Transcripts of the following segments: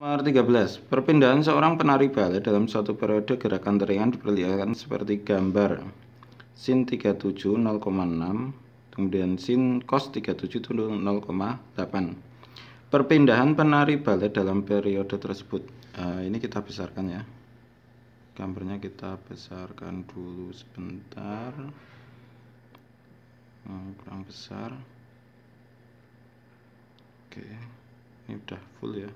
Nomor 13. Perpindahan seorang penari balet dalam suatu periode gerakan tarian diperlihatkan seperti gambar sin 37 0,6 kemudian sin cos 37 0,8. Perpindahan penari balet dalam periode tersebut. Uh, ini kita besarkan ya. Gambarnya kita besarkan dulu sebentar. Hmm, kurang besar. Oke. Ini udah full ya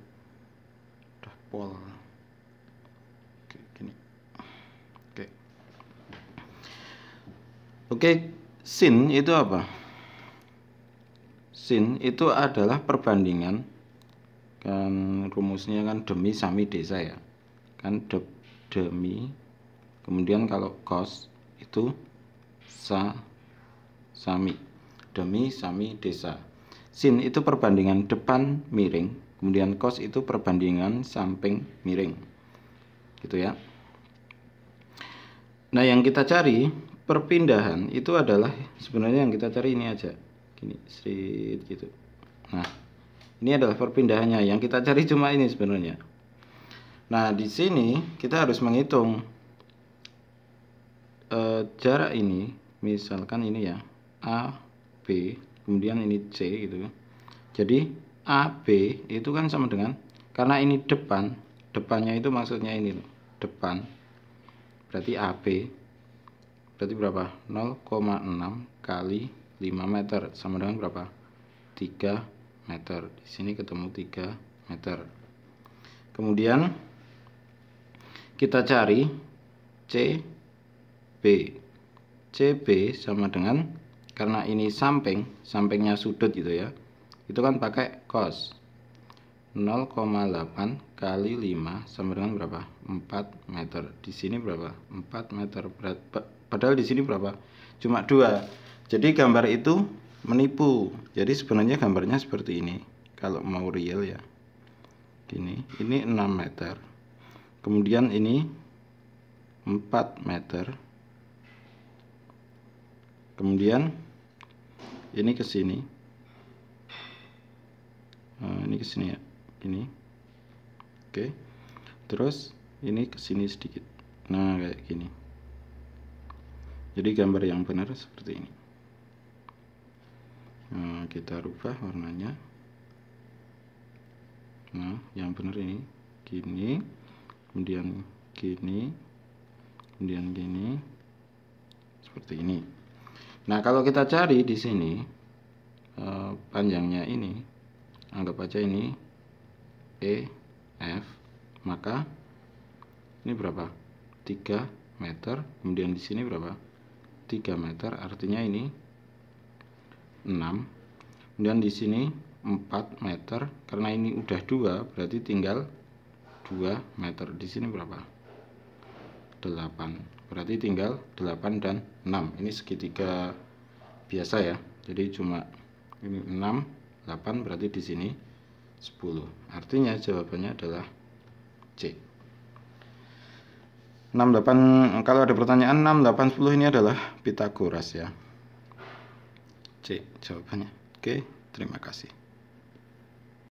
udah pol oke gini oke oke sin itu apa sin itu adalah perbandingan kan rumusnya kan demi sami desa ya kan de, demi kemudian kalau cos itu sa sami demi sami desa sin itu perbandingan depan miring Kemudian cost itu perbandingan samping miring. Gitu ya. Nah, yang kita cari perpindahan itu adalah sebenarnya yang kita cari ini aja. Gini, street gitu. Nah, ini adalah perpindahannya. Yang kita cari cuma ini sebenarnya. Nah, di sini kita harus menghitung e, jarak ini, misalkan ini ya, A, B, kemudian ini C gitu. Ya. Jadi AB itu kan sama dengan karena ini depan, depannya itu maksudnya ini depan. Berarti AB berarti berapa? 0,6 kali 5 meter sama dengan berapa? 3 meter. Di sini ketemu 3 meter. Kemudian kita cari CB. CB sama dengan karena ini samping, sampingnya sudut gitu ya itu kan pakai cos 0,8 kali 5 sama dengan berapa 4 meter di sini berapa 4 meter berat padahal di sini berapa cuma dua jadi gambar itu menipu jadi sebenarnya gambarnya seperti ini kalau mau real ya gini ini 6 meter kemudian ini 4 meter kemudian ini ke sini Eh, ini ke sini ya ini oke terus ini ke sini sedikit nah kayak gini jadi gambar yang benar seperti ini nah, kita rubah warnanya nah yang benar ini gini kemudian gini kemudian gini seperti ini nah kalau kita cari di sini eh, panjangnya ini anggap aja ini E F maka ini berapa 3 meter kemudian di sini berapa 3 meter artinya ini 6 kemudian di sini 4 meter karena ini udah 2 berarti tinggal 2 meter di sini berapa 8 berarti tinggal 8 dan 6 ini segitiga biasa ya jadi cuma ini 6 8 berarti di sini 10. Artinya jawabannya adalah C. 68 kalau ada pertanyaan 6 8 10 ini adalah Pitagoras ya. C jawabannya. Oke, terima kasih.